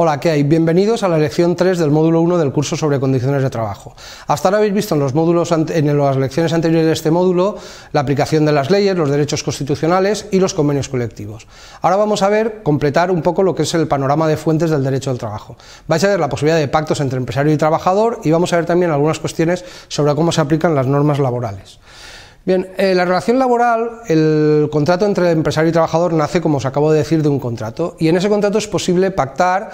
Hola, ¿qué hay? Bienvenidos a la lección 3 del módulo 1 del curso sobre condiciones de trabajo. Hasta ahora habéis visto en, los módulos, en las lecciones anteriores de este módulo la aplicación de las leyes, los derechos constitucionales y los convenios colectivos. Ahora vamos a ver, completar un poco lo que es el panorama de fuentes del derecho del trabajo. Vais a ver la posibilidad de pactos entre empresario y trabajador y vamos a ver también algunas cuestiones sobre cómo se aplican las normas laborales. Bien, eh, la relación laboral, el contrato entre empresario y trabajador nace, como os acabo de decir, de un contrato. Y en ese contrato es posible pactar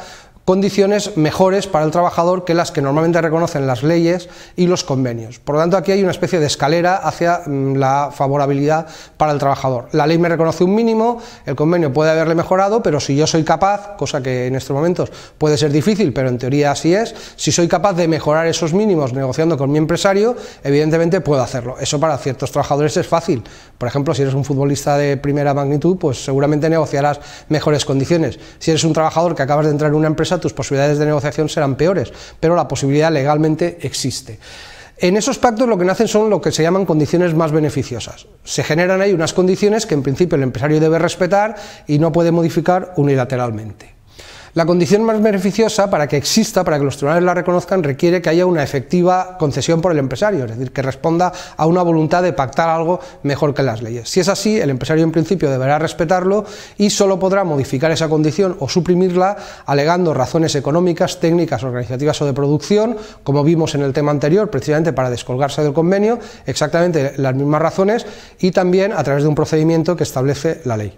condiciones mejores para el trabajador que las que normalmente reconocen las leyes y los convenios. Por lo tanto, aquí hay una especie de escalera hacia mm, la favorabilidad para el trabajador. La ley me reconoce un mínimo, el convenio puede haberle mejorado, pero si yo soy capaz, cosa que en estos momentos puede ser difícil, pero en teoría así es, si soy capaz de mejorar esos mínimos negociando con mi empresario, evidentemente puedo hacerlo. Eso para ciertos trabajadores es fácil. Por ejemplo, si eres un futbolista de primera magnitud, pues seguramente negociarás mejores condiciones. Si eres un trabajador que acabas de entrar en una empresa, tus posibilidades de negociación serán peores, pero la posibilidad legalmente existe. En esos pactos lo que nacen son lo que se llaman condiciones más beneficiosas. Se generan ahí unas condiciones que en principio el empresario debe respetar y no puede modificar unilateralmente. La condición más beneficiosa para que exista, para que los tribunales la reconozcan, requiere que haya una efectiva concesión por el empresario, es decir, que responda a una voluntad de pactar algo mejor que las leyes. Si es así, el empresario en principio deberá respetarlo y solo podrá modificar esa condición o suprimirla alegando razones económicas, técnicas, organizativas o de producción, como vimos en el tema anterior, precisamente para descolgarse del convenio, exactamente las mismas razones y también a través de un procedimiento que establece la ley.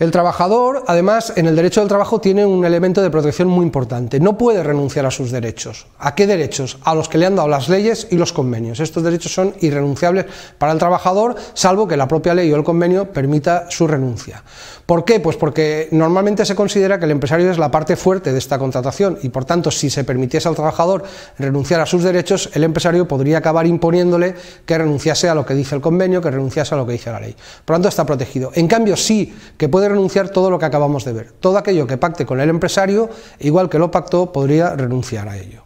El trabajador, además, en el derecho del trabajo tiene un elemento de protección muy importante. No puede renunciar a sus derechos. ¿A qué derechos? A los que le han dado las leyes y los convenios. Estos derechos son irrenunciables para el trabajador, salvo que la propia ley o el convenio permita su renuncia. ¿Por qué? Pues porque normalmente se considera que el empresario es la parte fuerte de esta contratación y, por tanto, si se permitiese al trabajador renunciar a sus derechos, el empresario podría acabar imponiéndole que renunciase a lo que dice el convenio, que renunciase a lo que dice la ley. Por tanto, está protegido. En cambio, sí que puede renunciar todo lo que acabamos de ver. Todo aquello que pacte con el empresario, igual que lo pactó, podría renunciar a ello.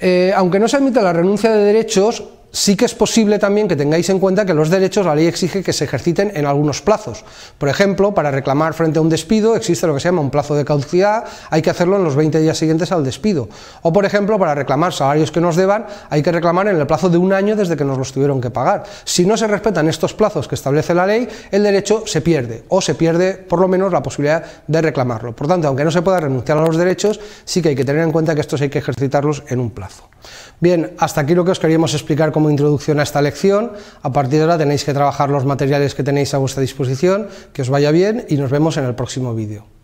Eh, aunque no se admita la renuncia de derechos, sí que es posible también que tengáis en cuenta que los derechos la ley exige que se ejerciten en algunos plazos. Por ejemplo, para reclamar frente a un despido existe lo que se llama un plazo de caducidad, hay que hacerlo en los 20 días siguientes al despido. O, por ejemplo, para reclamar salarios que nos deban, hay que reclamar en el plazo de un año desde que nos los tuvieron que pagar. Si no se respetan estos plazos que establece la ley, el derecho se pierde o se pierde por lo menos la posibilidad de reclamarlo. Por tanto, aunque no se pueda renunciar a los derechos, sí que hay que tener en cuenta que estos hay que ejercitarlos en un plazo. Bien, hasta aquí lo que os queríamos explicar como introducción a esta lección. A partir de ahora tenéis que trabajar los materiales que tenéis a vuestra disposición, que os vaya bien y nos vemos en el próximo vídeo.